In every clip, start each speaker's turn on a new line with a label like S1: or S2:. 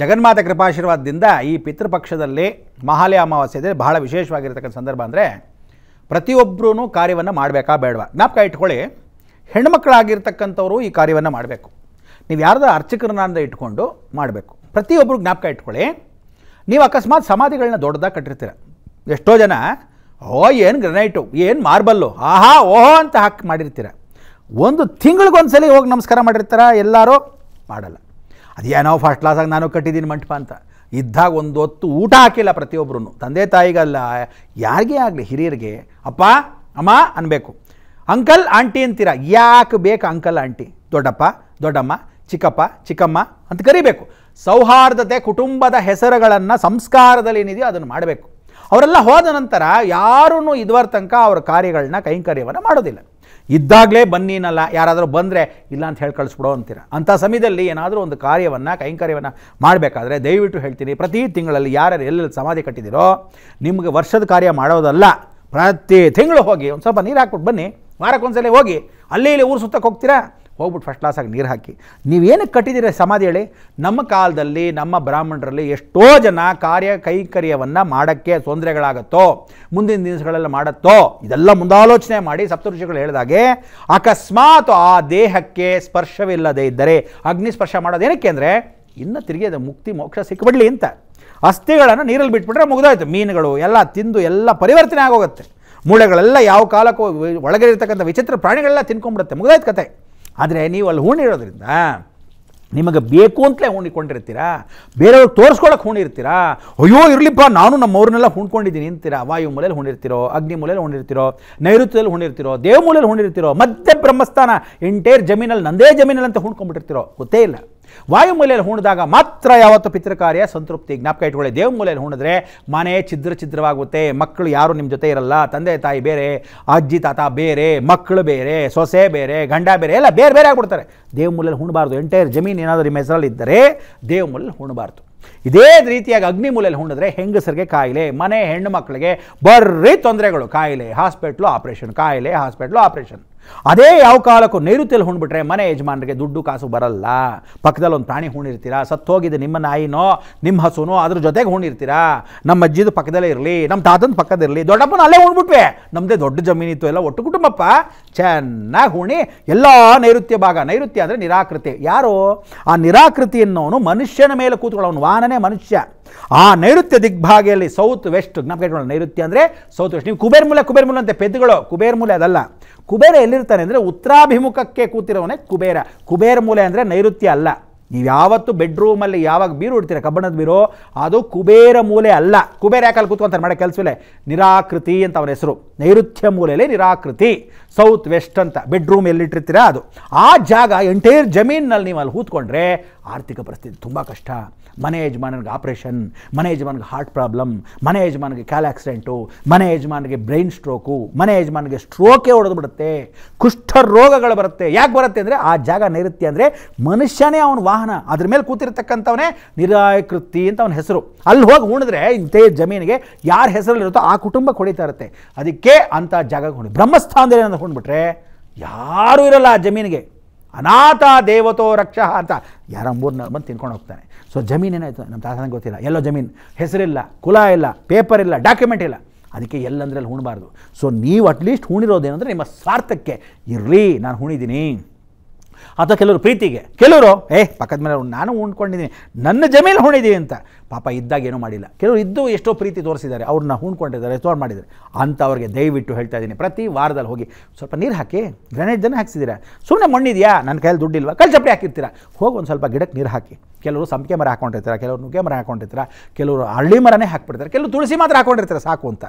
S1: ಜಗನ್ಮಾತ ಕೃಪಾಶೀರ್ವಾದದಿಂದ ಈ ಪಿತೃಪಕ್ಷದಲ್ಲಿ ಮಹಾಲಯ ಅಮಾವಾಸ್ಯೆ ಬಹಳ ವಿಶೇಷವಾಗಿರ್ತಕ್ಕಂಥ ಸಂದರ್ಭ ಅಂದರೆ ಪ್ರತಿಯೊಬ್ಬರೂ ಕಾರ್ಯವನ್ನು ಮಾಡಬೇಕಾ ಬೇಡವಾ ಜ್ಞಾಪಕ ಇಟ್ಕೊಳ್ಳಿ ಹೆಣ್ಮಕ್ಳಾಗಿರ್ತಕ್ಕಂಥವರು ಈ ಕಾರ್ಯವನ್ನು ಮಾಡಬೇಕು ನೀವು ಯಾರ್ದು ಅರ್ಚಕರನ್ನ ಇಟ್ಕೊಂಡು ಮಾಡಬೇಕು ಪ್ರತಿಯೊಬ್ಬರು ಜ್ಞಾಪಕ ಇಟ್ಕೊಳ್ಳಿ ನೀವು ಅಕಸ್ಮಾತ್ ಸಮಾಧಿಗಳನ್ನ ದೊಡ್ಡದಾಗ ಕಟ್ಟಿರ್ತೀರ ಎಷ್ಟೋ ಜನ ಓ ಏನು ಗ್ರನೈಟು ಏನು ಮಾರ್ಬಲ್ಲು ಆಹಾ ಓಹೋ ಅಂತ ಹಾಕಿ ಮಾಡಿರ್ತೀರ ಒಂದು ಸಲ ಹೋಗಿ ನಮಸ್ಕಾರ ಮಾಡಿರ್ತಾರ ಎಲ್ಲರೂ ಮಾಡಲ್ಲ ಏನೋ ಫಸ್ಟ್ ಕ್ಲಾಸಾಗಿ ನಾನು ಕಟ್ಟಿದ್ದೀನಿ ಮಂಟಪ ಅಂತ ಇದ್ದಾಗ ಒಂದು ಹೊತ್ತು ಊಟ ಹಾಕಿಲ್ಲ ಪ್ರತಿಯೊಬ್ಬರೂ ತಂದೆ ತಾಯಿಗಲ್ಲ ಯಾರಿಗೇ ಆಗಲಿ ಹಿರಿಯರಿಗೆ ಅಪ್ಪ ಅಮ್ಮ ಅನ್ನಬೇಕು ಅಂಕಲ್ ಆಂಟಿ ಅಂತೀರ ಯಾಕೆ ಬೇಕು ಅಂಕಲ್ ಆಂಟಿ ದೊಡ್ಡಪ್ಪ ದೊಡ್ಡಮ್ಮ ಚಿಕ್ಕಪ್ಪ ಚಿಕ್ಕಮ್ಮ ಅಂತ ಕರಿಬೇಕು ಸೌಹಾರ್ದತೆ ಕುಟುಂಬದ ಹೆಸರುಗಳನ್ನು ಸಂಸ್ಕಾರದಲ್ಲಿ ಏನಿದೆಯೋ ಅದನ್ನು ಮಾಡಬೇಕು ಅವರೆಲ್ಲ ಹೋದ ನಂತರ ಯಾರೂ ಇದುವರ ತನಕ ಅವರ ಕಾರ್ಯಗಳನ್ನ ಕೈಂಕರ್ಯವನ್ನು ಮಾಡೋದಿಲ್ಲ ಇದ್ದಾಗಲೇ ಬನ್ನಿನಲ್ಲ ಯಾರಾದರೂ ಬಂದರೆ ಇಲ್ಲ ಅಂತ ಹೇಳಿ ಕಳಿಸ್ಬಿಡೋ ಅಂತೀರ ಅಂಥ ಸಮಯದಲ್ಲಿ ಏನಾದರೂ ಒಂದು ಕಾರ್ಯವನ್ನು ಕೈಂಕರ್ಯವನ್ನು ಮಾಡಬೇಕಾದ್ರೆ ದಯವಿಟ್ಟು ಹೇಳ್ತೀನಿ ಪ್ರತಿ ತಿಂಗಳಲ್ಲಿ ಯಾರ್ಯಾರು ಎಲ್ಲೆಲ್ಲಿ ಸಮಾಧಿ ಕಟ್ಟಿದಿರೋ ನಿಮಗೆ ವರ್ಷದ ಕಾರ್ಯ ಮಾಡೋದಲ್ಲ ಪ್ರತಿ ತಿಂಗಳು ಹೋಗಿ ಒಂದು ಸ್ವಲ್ಪ ನೀರು ಹಾಕ್ಬಿಟ್ಟು ಬನ್ನಿ ವಾರಕ್ಕೊಂದ್ಸಲ ಹೋಗಿ ಅಲ್ಲಿ ಇಲ್ಲಿ ಊರು ಸುತ್ತಕ್ಕೆ ಹೋಗ್ತೀರಾ ಹೋಗ್ಬಿಟ್ಟು ಫಸ್ಟ್ ಕ್ಲಾಸಾಗಿ ನೀರು ಹಾಕಿ ನೀವೇನಕ್ಕೆ ಕಟ್ಟಿದ್ದೀರಿ ಸಮಾಧಿ ಹೇಳಿ ನಮ್ಮ ಕಾಲದಲ್ಲಿ ನಮ್ಮ ಬ್ರಾಹ್ಮಣರಲ್ಲಿ ಎಷ್ಟೋ ಜನ ಕಾರ್ಯ ಕೈಕರ್ಯವನ್ನು ಮಾಡೋಕ್ಕೆ ತೊಂದರೆಗಳಾಗತ್ತೋ ಮುಂದಿನ ದಿವಸಗಳೆಲ್ಲ ಮಾಡುತ್ತೋ ಇದೆಲ್ಲ ಮುಂದಾಲೋಚನೆ ಮಾಡಿ ಸಪ್ತಋಷಿಗಳು ಹೇಳಿದಾಗೆ ಅಕಸ್ಮಾತ್ ಆ ದೇಹಕ್ಕೆ ಸ್ಪರ್ಶವಿಲ್ಲದೆ ಇದ್ದರೆ ಅಗ್ನಿ ಸ್ಪರ್ಶ ಮಾಡೋದೇನಕ್ಕೆ ಅಂದರೆ ಇನ್ನು ತಿರುಗಿ ಅದು ಮುಕ್ತಿ ಮೋಕ್ಷ ಸಿಕ್ಕಿಬಿಡ್ಲಿ ಅಂತ ಅಸ್ಥಿಗಳನ್ನು ನೀರಲ್ಲಿ ಬಿಟ್ಬಿಟ್ರೆ ಮುಗಿದೋಯ್ತು ಮೀನುಗಳು ಎಲ್ಲ ತಿಂದು ಎಲ್ಲ ಪರಿವರ್ತನೆ ಆಗೋಗುತ್ತೆ ಮೂಳೆಗಳೆಲ್ಲ ಯಾವ ಕಾಲಕ್ಕೂ ಒಳಗೆ ಇರತಕ್ಕಂಥ ವಿಚಿತ್ರ ಪ್ರಾಣಿಗಳೆಲ್ಲ ತಿನ್ಕೊಂಡ್ಬಿಡುತ್ತೆ ಮುಗಿದಾಯ್ತು ಕತೆ ಆದರೆ ನೀವು ಅಲ್ಲಿ ಇರೋದ್ರಿಂದ ನಿಮಗೆ ಬೇಕು ಅಂತಲೇ ಹೂಣಿಕೊಂಡಿರ್ತೀರಾ ಬೇರೆಯವ್ರಿಗೆ ತೋರಿಸ್ಕೊಳಕ್ಕೆ ಹೂಣಿರ್ತೀರಾ ಅಯ್ಯೋ ಇರಲಿಪ್ಪ ನಾನು ನಮ್ಮ ನಮ್ಮವ್ರನ್ನೆಲ್ಲ ಹುಣ್ಕೊಂಡಿದ್ದೀನಿ ಅಂತೀರಾ ವಾಯು ಮೂಲೆಯಲ್ಲಿ ಹೂಣಿರ್ತಿರೋ ಅಗ್ನಿ ಮೂಲೆಯಲ್ಲಿ ಹೂಣಿರ್ತಿರೋ ನೈಋತ್ಯದಲ್ಲಿ ಹುಣ್ಣಿರ್ತಿರೋ ದೇವ ಮೂಲೆಯಲ್ಲಿ ಹುಣ್ಣಿರ್ತಿರೋ ಮತ್ತೆ ಬ್ರಹ್ಮಸ್ಥಾನ ಎಂಟೇರ್ ಜಮೀನಲ್ಲಿ ನಂದೇ ಜಮೀನಲ್ಲಿ ಅಂತ ಹುಣ್ಕೊಂಡ್ಬಿಟ್ಟಿರ್ತಿರೋ ಗೊತ್ತೇ ಇಲ್ಲ ವಾಯುಮೂಲೆಯಲ್ಲಿ ಹೂಣಿದಾಗ ಮಾತ್ರ ಯಾವತ್ತು ಪಿತೃಕಾರ್ಯ ಸಂತೃಪ್ತಿ ಜ್ಞಾಪಕ ಇಟ್ಕೊಳ್ಳಿ ದೇವಮೂಲೆಯಲ್ಲಿ ಹೂಣಿದ್ರೆ ಮನೆ ಛಿದ್ರ ಛಿದ್ರವಾಗುತ್ತೆ ಮಕ್ಕಳು ಯಾರು ನಿಮ್ಮ ಜೊತೆ ಇರಲ್ಲ ತಂದೆ ತಾಯಿ ಬೇರೆ ಅಜ್ಜಿ ತಾತ ಬೇರೆ ಮಕ್ಕಳು ಬೇರೆ ಸೊಸೆ ಬೇರೆ ಗಂಡ ಬೇರೆ ಎಲ್ಲ ಬೇರೆ ಬೇರೆ ಆಗಿಬಿಡ್ತಾರೆ ದೇವಮೂಲೆಯಲ್ಲಿ ಹೂಣಬಾರ್ದು ಎಂಟೈರ್ ಜಮೀನು ಏನಾದರೂ ನಿಮ್ಮ ಹೆಸರಲ್ಲಿ ಇದ್ದರೆ ದೇವಮೂಲೆಯಲ್ಲಿ ಹೂಣಬಾರ್ದು ಇದೇ ರೀತಿಯಾಗಿ ಅಗ್ನಿ ಮೂಲೆಯಲ್ಲಿ ಹೂಣಿದ್ರೆ ಹೆಂಗಸರಿಗೆ ಕಾಯಿಲೆ ಮನೆ ಹೆಣ್ಣು ಮಕ್ಕಳಿಗೆ ಬರ್ರಿ ತೊಂದರೆಗಳು ಕಾಯಿಲೆ ಹಾಸ್ಪಿಟ್ಲು ಆಪ್ರೇಷನ್ ಕಾಯಿಲೆ ಹಾಸ್ಪಿಟ್ಲು ಆಪರೇಷನ್ ಅದೇ ಯಾವ ಕಾಲಕ್ಕೂ ನೈಋತ್ಯಲ್ಲಿ ಹೂಣ್ಬಿಟ್ರೆ ಮನೆ ಯಜಮಾನರಿಗೆ ದುಡ್ಡು ಕಾಸು ಬರಲ್ಲ ಪಕ್ಕದಲ್ಲಿ ಒಂದು ಪ್ರಾಣಿ ಹೂಣಿರ್ತೀರಾ ಸತ್ತೋಗಿದ್ದು ನಿಮ್ಮ ನಾಯಿನೋ ನಿಮ್ಮ ಹಸುನೋ ಅದ್ರ ಜೊತೆಗೆ ಹೂಣಿರ್ತೀರಾ ನಮ್ಮ ಅಜ್ಜಿದು ಪಕ್ಕದಲ್ಲೇ ಇರಲಿ ನಮ್ಮ ತಾತನ ಪಕ್ಕದಿರಲಿ ದೊಡ್ಡಪ್ಪನ ಅಲ್ಲೇ ಹೂಣ್ಬಿಟ್ವೆ ನಮ್ಮದೇ ದೊಡ್ಡ ಜಮೀನಿತ್ತು ಎಲ್ಲ ಒಟ್ಟು ಕುಟುಂಬಪ್ಪ ಚೆನ್ನಾಗಿ ಹೂಣಿ ಎಲ್ಲ ನೈಋತ್ಯ ಭಾಗ ನೈಋತ್ಯ ಅಂದರೆ ನಿರಾಕೃತಿ ಯಾರು ಆ ನಿರಾಕೃತಿಯನ್ನೋನು ಮನುಷ್ಯನ ಮೇಲೆ ಕೂತ್ಕೊಳ್ಳೋನು ವಾನನೇ ಮನುಷ್ಯ ಆ ನೈಋತ್ಯ ದಿಗ್ಭಾಗೆಯಲ್ಲಿ ಸೌತ್ ವೆಸ್ಟ್ ಜ್ಞಾಪಕ ನೈಋತ್ಯ ಅಂದರೆ ಸೌತ್ ವೆಸ್ಟ್ ನೀವು ಕುಬೇರ್ ಮೂಲೆ ಅಂತ ಪೆದ್ದುಗಳು ಮೂಲೆ ಅದಲ್ಲ ಕುಬೇರ ಎಲ್ಲಿರ್ತಾನೆ ಅಂದರೆ ಉತ್ತರಾಭಿಮುಖಕ್ಕೆ ಕೂತಿರೋವನೇ ಕುಬೇರ ಕುಬೇರ ಮೂಲೆ ಅಂದರೆ ನೈಋತ್ಯ ಅಲ್ಲ ನೀವು ಯಾವತ್ತು ಬೆಡ್ರೂಮಲ್ಲಿ ಯಾವಾಗ ಬೀರು ಇಡ್ತೀರ ಕಬ್ಬಣದ ಬೀರು ಅದು ಕುಬೇರ ಮೂಲೆ ಅಲ್ಲ ಕುಬೇರ ಯಾಕಲ್ಲಿ ಕೂತ್ಕೊಂತಾರೆ ಮಾಡೋ ಕೆಲಸವಿಲ್ಲ ನಿರಾಕೃತಿ ಅಂತ ಅವನ ಹೆಸರು ನೈಋತ್ಯ ಮೂಲೆಯಲ್ಲಿ ನಿರಾಕೃತಿ ಸೌತ್ ವೆಸ್ಟ್ ಅಂತ ಬೆಡ್ರೂಮ್ ಎಲ್ಲಿಟ್ಟಿರ್ತೀರ ಅದು ಆ ಜಾಗ ಎಂಟೈರ್ ಜಮೀನಲ್ಲಿ ನೀವು ಅಲ್ಲಿ ಹೂತ್ಕೊಂಡ್ರೆ ಆರ್ಥಿಕ ಪರಿಸ್ಥಿತಿ ತುಂಬ ಕಷ್ಟ ಮನೆ ಯಜಮಾನನಿಗೆ ಆಪ್ರೇಷನ್ ಮನೆ ಯಜಮಾನಿಗೆ ಹಾರ್ಟ್ ಪ್ರಾಬ್ಲಮ್ ಮನೆ ಯಜಮಾನಿಗೆ ಕ್ಯಾಲ್ ಆಕ್ಸಿಡೆಂಟು ಮನೆ ಯಜಮಾನಿಗೆ ಬ್ರೈನ್ ಸ್ಟ್ರೋಕು ಮನೆ ಯಜಮಾನಿಗೆ ಸ್ಟ್ರೋಕೇ ಹೊಡೆದು ಬಿಡುತ್ತೆ ರೋಗಗಳು ಬರುತ್ತೆ ಯಾಕೆ ಬರುತ್ತೆ ಅಂದರೆ ಆ ಜಾಗ ನೈಋತ್ಯ ಅಂದರೆ ಮನುಷ್ಯನೇ ಅವನು ವಾಹನ ಅದ್ರ ಮೇಲೆ ಕೂತಿರ್ತಕ್ಕಂಥವನೇ ನಿರಾಯಕೃತಿ ಅಂತ ಅವನ ಹೆಸರು ಅಲ್ಲಿ ಹೋಗಿ ಉಣಿದ್ರೆ ಇಂಥ ಜಮೀನಿಗೆ ಯಾರ ಹೆಸರಲ್ಲಿರುತ್ತೋ ಆ ಕುಟುಂಬ ಹೊಡಿತಾ ಇರುತ್ತೆ ಅದಕ್ಕೆ ಅಂತ ಜಾಗ ಹೊಂಡಿ ಬ್ರಹ್ಮಸ್ಥಾನದಲ್ಲಿ ಅಂತ ಹೊಂಡ್ಬಿಟ್ರೆ ಯಾರೂ ಇರಲ್ಲ ಆ ಜಮೀನಿಗೆ ಅನಾಥ ದೇವತೋ ರಕ್ಷ ಅಂತ ಯಾರ ಮೂರ್ನ ಬಂದು ತಿನ್ಕೊಂಡು ಹೋಗ್ತಾನೆ ಸೊ ಜಮೀನೇನಾಯ್ತು ನಮ್ಮ ತಾತನ ಗೊತ್ತಿಲ್ಲ ಎಲ್ಲೋ ಜಮೀನು ಹೆಸರಿಲ್ಲ ಕುಲ ಇಲ್ಲ ಪೇಪರ್ ಇಲ್ಲ ಡಾಕ್ಯುಮೆಂಟ್ ಇಲ್ಲ ಅದಕ್ಕೆ ಎಲ್ಲಂದ್ರಲ್ಲಿ ಹೂಣಬಾರ್ದು ಸೊ ನೀವು ಅಟ್ಲೀಸ್ಟ್ ಹುಣಿರೋದೇನೆಂದರೆ ನಿಮ್ಮ ಸ್ವಾರ್ಥಕ್ಕೆ ಇರಲಿ ನಾನು ಹೂಣಿದ್ದೀನಿ ಅಥವಾ ಕೆಲವರು ಪ್ರೀತಿಗೆ ಕೆಲವರು ಏ ಪಕ್ಕದ ಮೇಲೆ ನಾನು ಉಂಡ್ಕೊಂಡಿದ್ದೀನಿ ನನ್ನ ಜಮೀನು ಹೊಣಿದೀವಿ ಅಂತ ಪಾಪ ಇದ್ದಾಗ ಏನೂ ಮಾಡಿಲ್ಲ ಕೆಲವರು ಇದ್ದು ಎಷ್ಟೋ ಪ್ರೀತಿ ತೋರಿಸಿದ್ದಾರೆ ಅವ್ರನ್ನ ಹೂಣ್ಕೊಂಡಿದ್ದಾರೆ ತೋರ್ ಮಾಡಿದ್ದಾರೆ ಅಂಥವ್ರಿಗೆ ದಯವಿಟ್ಟು ಹೇಳ್ತಾ ಇದ್ದೀನಿ ಪ್ರತಿ ವಾರದಲ್ಲಿ ಹೋಗಿ ಸ್ವಲ್ಪ ನೀರು ಹಾಕಿ ಗ್ರಾನೈಟ್ ಜನ ಹಾಕ್ಸಿದ್ದೀರಾ ಸುಮ್ಮನೆ ಮಣ್ಣಿದೆಯಾ ನನ್ನ ಕೈಯಲ್ಲಿ ದುಡ್ಡಿಲ್ವಾ ಕಲ್ ಚಪ್ಪಡಿ ಹಾಕಿರ್ತೀರ ಹೋಗಿ ಒಂದು ಸ್ವಲ್ಪ ಗಿಡಕ್ಕೆ ನೀರು ಹಾಕಿ ಕೆಲವರು ಸಂಪಿಗೆ ಮರ ಹಾಕೊಂಡಿರ್ತಾರೆ ಕೆಲವರು ನುಗ್ಗೆ ಮರ ಹಾಕೊಂಡಿರ್ತಾರೆ ಕೆಲವರು ಹಳ್ಳಿ ಮರನೇ ಹಾಕ್ಬಿಡ್ತಾರೆ ಕೆಲವರು ತುಳಸಿ ಮಾತ್ರ ಹಾಕೊಂಡಿರ್ತಾರೆ ಸಾಕು ಅಂತ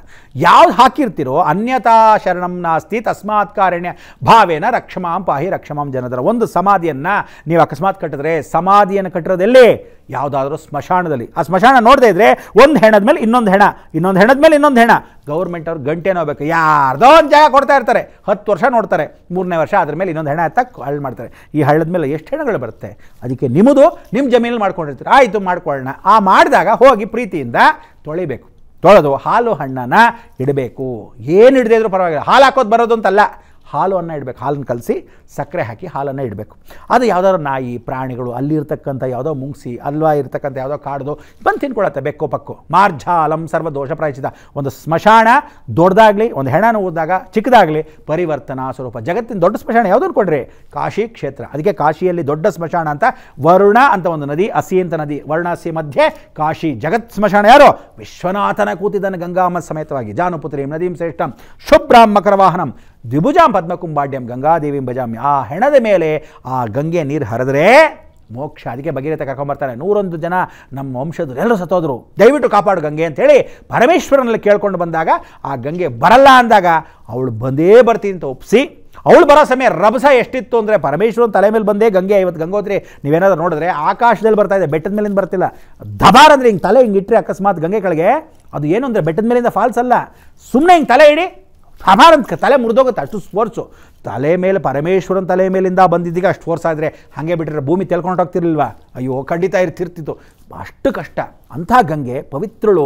S1: ಯಾವ್ದು ಹಾಕಿರ್ತೀರೋ ಅನ್ಯತಾ ಶರಣಂ ನಾಸ್ತಿ ತಸ್ಮಾತ್ ಕಾರಣ್ಯ ಭಾವೇನ ರಕ್ಷಮಾಂ ಪಾಹಿ ರಕ್ಷಮಾಂ ಜನದರ ಒಂದು ಸಮಾಧಿಯನ್ನು ನೀವು ಅಕಸ್ಮಾತ್ ಕಟ್ಟಿದ್ರೆ ಸಮಾಧಿಯನ್ನು ಕಟ್ಟಿರೋದೆಲ್ಲೇ ಯಾವುದಾದ್ರೂ ಸ್ಮಶಾನದಲ್ಲಿ ಆ ಸ್ಮಶಾನ ನೋಡದೇ ಇದ್ದರೆ ಒಂದು ಹೆಣದ ಮೇಲೆ ಇನ್ನೊಂದು ಹೆಣ ಇನ್ನೊಂದು ಹೆಣದ ಮೇಲೆ ಇನ್ನೊಂದು ಹೆಣ ಗೌರ್ಮೆಂಟ್ ಅವರು ಗಂಟೆ ಬೇಕು ಯಾರ್ದೋ ಒಂದು ಜಾಗ ಕೊಡ್ತಾ ಇರ್ತಾರೆ ಹತ್ತು ವರ್ಷ ನೋಡ್ತಾರೆ ಮೂರನೇ ವರ್ಷ ಅದ್ರ ಮೇಲೆ ಇನ್ನೊಂದು ಹೆಣ ಎತ್ತ ಹಳ್ಳು ಮಾಡ್ತಾರೆ ಈ ಹಳ್ಳದ ಮೇಲೆ ಎಷ್ಟು ಹೆಣಗಳು ಬರುತ್ತೆ ಅದಕ್ಕೆ ನಿಮ್ಮದು ನಿಮ್ಮ ಜಮೀನಲ್ಲಿ ಮಾಡ್ಕೊಂಡಿರ್ತಾರೆ ಆಯಿತು ಮಾಡ್ಕೊಳ್ಳೋಣ ಆ ಮಾಡಿದಾಗ ಹೋಗಿ ಪ್ರೀತಿಯಿಂದ ತೊಳಿಬೇಕು ತೊಳೆದು ಹಾಲು ಹಣ್ಣನ್ನು ಇಡಬೇಕು ಏನು ಇಡದೇ ಇದ್ರು ಪರವಾಗಿಲ್ಲ ಹಾಲು ಹಾಕೋದು ಬರೋದು ಅಂತಲ್ಲ ಹಾಲನ್ನು ಇಡಬೇಕು ಹಾಲನ್ನು ಕಲಸಿ ಸಕ್ಕರೆ ಹಾಕಿ ಹಾಲನ್ನು ಇಡಬೇಕು ಅದು ಯಾವುದಾದ್ರು ನಾಯಿ ಪ್ರಾಣಿಗಳು ಅಲ್ಲಿರ್ತಕ್ಕಂಥ ಯಾವುದೋ ಮುಂಗ್ಸಿ ಅಲ್ವಾ ಇರ್ತಕ್ಕಂಥ ಯಾವುದೋ ಕಾಡ್ದು ಬಂದು ತಿನ್ಕೊಳತ್ತೆ ಬೆಕ್ಕು ಪಕ್ಕು ಮಾರ್ಜಾಲಂ ಸರ್ವ ದೋಷ ಪ್ರಾಯಿಸಿದ ಒಂದು ಸ್ಮಶಾನ ದೊಡ್ಡದಾಗಲಿ ಒಂದು ಹೆಣನ ಓದಿದಾಗ ಚಿಕ್ಕದಾಗಲಿ ಪರಿವರ್ತನಾ ಸ್ವರೂಪ ಜಗತ್ತಿನ ದೊಡ್ಡ ಸ್ಮಶಾನ ಯಾವುದನ್ನು ಕೊಡ್ರಿ ಕಾಶಿ ಕ್ಷೇತ್ರ ಅದಕ್ಕೆ ಕಾಶಿಯಲ್ಲಿ ದೊಡ್ಡ ಸ್ಮಶಾನ ಅಂತ ವರುಣ ಅಂತ ಒಂದು ನದಿ ಹಸಿ ಅಂತ ನದಿ ವರುಣಾಸಿ ಮಧ್ಯೆ ಕಾಶಿ ಜಗತ್ ಸ್ಮಶಾನ ಯಾರು ವಿಶ್ವನಾಥನ ಕೂತಿದ್ದಾನೆ ಗಂಗಾಮ ಸಮೇತವಾಗಿ ಜಾನುಪುತ್ರಿ ನದೀಂ ಶ್ರೇಷ್ಠಂ ಶುಭ್ರಾಹ್ಮಕರ ವಾಹನಂ ದ್ವಿಭುಜಾಂ ಪದ್ಮಕುಂಭಾಡ್ಯಂ ಗಂಗಾದೇವಿಂ ಭಜಾಮಿ ಆ ಹೆಣದ ಮೇಲೆ ಆ ಗಂಗೆ ನೀರು ಹರಿದ್ರೆ ಮೋಕ್ಷ ಅದಕ್ಕೆ ಭಗೀರಥ ಕರ್ಕೊಂಬರ್ತಾರೆ ನೂರೊಂದು ಜನ ನಮ್ಮ ವಂಶದ ಎಲ್ಲರೂ ಸತ್ತೋದ್ರು ದಯವಿಟ್ಟು ಕಾಪಾಡು ಗಂಗೆ ಅಂತೇಳಿ ಪರಮೇಶ್ವರನಲ್ಲಿ ಕೇಳ್ಕೊಂಡು ಬಂದಾಗ ಆ ಗಂಗೆ ಬರಲ್ಲ ಅಂದಾಗ ಅವಳು ಬಂದೇ ಬರ್ತೀನಿ ಅಂತ ಒಪ್ಪಿಸಿ ಅವಳು ಬರೋ ಸಮಯ ರಭಸ ಎಷ್ಟಿತ್ತು ಅಂದರೆ ಪರಮೇಶ್ವರನ ತಲೆ ಮೇಲೆ ಬಂದೇ ಗಂಗೆ ಇವತ್ತು ಗಂಗೋತ್ರಿ ನೀವೇನಾದರೂ ನೋಡಿದ್ರೆ ಆಕಾಶದಲ್ಲಿ ಬರ್ತಾ ಇದೆ ಬೆಟ್ಟದ ಮೇಲಿಂದ ಬರ್ತಿಲ್ಲ ದಬಾರ್ ಅಂದರೆ ಹಿಂಗೆ ತಲೆ ಹಿಂಗೆ ಇಟ್ಟರೆ ಅಕಸ್ಮಾತ್ ಗಂಗೆ ಕೆಳಗೆ ಅದು ಏನು ಅಂದರೆ ಬೆಟ್ಟದ ಮೇಲಿಂದ ಫಾಲ್ಸ್ ಅಲ್ಲ ಸುಮ್ಮನೆ ಹಿಂಗೆ ತಲೆ ಇಡಿ ಆಭಾರ ಅಂತ ತಲೆ ಮುರಿದೋಗುತ್ತೆ ಅಷ್ಟು ಸ್ಪೋರ್ಟ್ಸು ತಲೆ ಮೇಲೆ ಪರಮೇಶ್ವರನ ತಲೆ ಮೇಲಿಂದ ಬಂದಿದ್ದೀಗ ಅಷ್ಟು ಫೋರ್ಸ್ ಆದರೆ ಹಾಗೆ ಬಿಟ್ಟರೆ ಭೂಮಿ ತೆಲ್ಕೊಂಡು ಹೋಗ್ತಿರ್ಲಿಲ್ವಾ ಅಯ್ಯೋ ಖಂಡಿತ ಇರ್ತಿರ್ತಿತ್ತು ಅಷ್ಟು ಕಷ್ಟ ಅಂಥ ಗಂಗೆ ಪವಿತ್ರಳು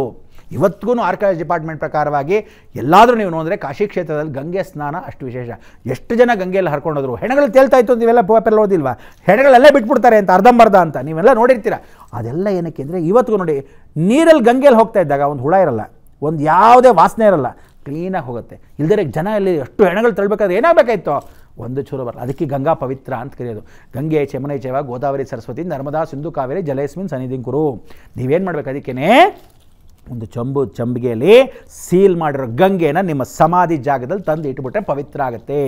S1: ಇವತ್ತಿಗೂ ಆರ್ಕಾಲಜಿ ಡಿಪಾರ್ಟ್ಮೆಂಟ್ ಪ್ರಕಾರವಾಗಿ ಎಲ್ಲಾದರೂ ನೀವು ನೋಡಿದ್ರೆ ಕಾಶಿ ಕ್ಷೇತ್ರದಲ್ಲಿ ಗಂಗೆ ಸ್ನಾನ ಅಷ್ಟು ವಿಶೇಷ ಎಷ್ಟು ಜನ ಗಂಗೆಯಲ್ಲಿ ಹರ್ಕೊಂಡೋದ್ರು ಹೆಣಗಳು ತೇಲ್ತಾ ಇತ್ತು ಅಂತ ಇವೆಲ್ಲ ಪೇಪರ್ ಓದಿಲ್ವಾ ಹೆಣಗಳೆಲ್ಲ ಬಿಟ್ಬಿಡ್ತಾರೆ ಅಂತ ಅರ್ಧಂಬರ್ಧ ಅಂತ ನೀವೆಲ್ಲ ನೋಡಿರ್ತೀರ ಅದೆಲ್ಲ ಏನಕ್ಕೆ ಅಂದರೆ ಇವತ್ತಿಗೂ ನೋಡಿ ನೀರಲ್ಲಿ ಗಂಗೆಯಲ್ಲಿ ಹೋಗ್ತಾ ಇದ್ದಾಗ ಒಂದು ಹುಳ ಇರಲ್ಲ ಒಂದು ಯಾವುದೇ ವಾಸನೆ ಇರಲ್ಲ ಕ್ಲೀನಾಗಿ ಹೋಗುತ್ತೆ ಇಲ್ದರೆ ಜನ ಇಲ್ಲಿ ಎಷ್ಟು ಹೆಣಗಳು ತಳ್ಬೇಕಾದ್ರೆ ಏನಾಗಬೇಕಾಯ್ತು ಒಂದು ಚೂರು ಬರಲ್ಲ ಅದಕ್ಕೆ ಗಂಗಾ ಪವಿತ್ರ ಅಂತ ಕರೆಯೋದು ಗಂಗೆ ಚಮನೆ ಚೇವ ಗೋದಾವರಿ ಸರಸ್ವತಿ ನರ್ಮದಾ ಸಿಂಧು ಕಾವೇರಿ ಜಲಯಸ್ಮಿನ್ ಸನ್ನಿಧಿ ಗುರು ನೀವೇನು ಮಾಡ್ಬೇಕು ಅದಕ್ಕೇನೆ ಒಂದು ಚಂಬು ಚಂಬಿಗೆಯಲ್ಲಿ ಸೀಲ್ ಮಾಡಿರೋ ಗಂಗೆನ ನಿಮ್ಮ ಸಮಾಧಿ ಜಾಗದಲ್ಲಿ ತಂದು ಇಟ್ಬಿಟ್ರೆ ಪವಿತ್ರ ಆಗುತ್ತೆ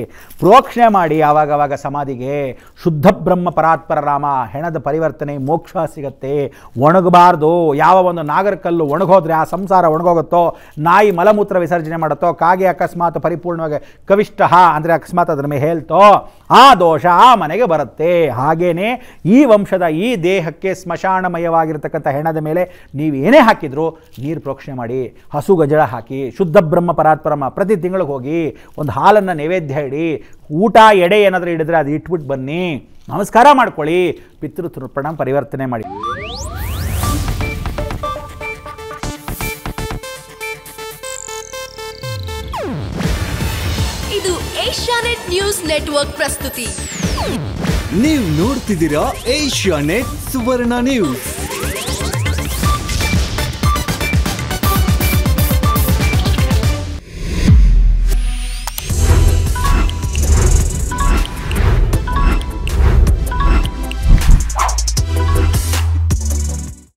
S1: ಪ್ರೋಕ್ಷಣೆ ಮಾಡಿ ಆವಾಗವಾಗ ಸಮಾಧಿಗೆ ಶುದ್ಧ ಬ್ರಹ್ಮ ಪರಾತ್ಪರ ರಾಮ ಹೆಣದ ಪರಿವರ್ತನೆ ಮೋಕ್ಷ ಸಿಗತ್ತೆ ಒಣಗಬಾರ್ದು ಯಾವ ಒಂದು ನಾಗರಕಲ್ಲು ಒಣಗೋದ್ರೆ ಆ ಸಂಸಾರ ಒಣಗೋಗುತ್ತೋ ನಾಯಿ ಮಲಮೂತ್ರ ವಿಸರ್ಜನೆ ಮಾಡುತ್ತೋ ಕಾಗೆ ಅಕಸ್ಮಾತ್ ಪರಿಪೂರ್ಣವಾಗಿ ಕವಿಷ್ಟ ಅಂದರೆ ಅಕಸ್ಮಾತ್ ಅದ್ರ ಮೇಲೆ ಹೇಳ್ತೋ ಆ ದೋಷ ಆ ಮನೆಗೆ ಬರುತ್ತೆ ಹಾಗೇನೆ ಈ ವಂಶದ ಈ ದೇಹಕ್ಕೆ ಸ್ಮಶಾನಮಯವಾಗಿರತಕ್ಕಂಥ ಹೆಣದ ಮೇಲೆ ನೀವು ಏನೇ ಹಾಕಿದ್ರು ನೀರು ಪ್ರೋಕ್ಷಣೆ ಮಾಡಿ ಹಸು ಗಜಳ ಹಾಕಿ ಶುದ್ಧ ಬ್ರಹ್ಮ ಪರಾತ್ಪರಮ ಪ್ರತಿ ತಿಂಗಳಿಗೆ ಹೋಗಿ ಒಂದು ಹಾಲನ್ನು ನೈವೇದ್ಯ ಇಡಿ ಊಟ ಎಡೆ ಏನಾದರೂ ಹಿಡಿದ್ರೆ ಅದು ಇಟ್ಬಿಟ್ಟು ಬನ್ನಿ ನಮಸ್ಕಾರ ಮಾಡ್ಕೊಳ್ಳಿ ಪಿತೃತೃಪಣ ಪರಿವರ್ತನೆ ಮಾಡಿ ಇದು ಏಷ್ಯಾನೆಟ್ ನ್ಯೂಸ್ ನೆಟ್ವರ್ಕ್ ಪ್ರಸ್ತುತಿ ನೀವು ನೋಡ್ತಿದ್ದೀರಾ ಏಷ್ಯಾನೆಟ್ ಸುವರ್ಣ ನ್ಯೂಸ್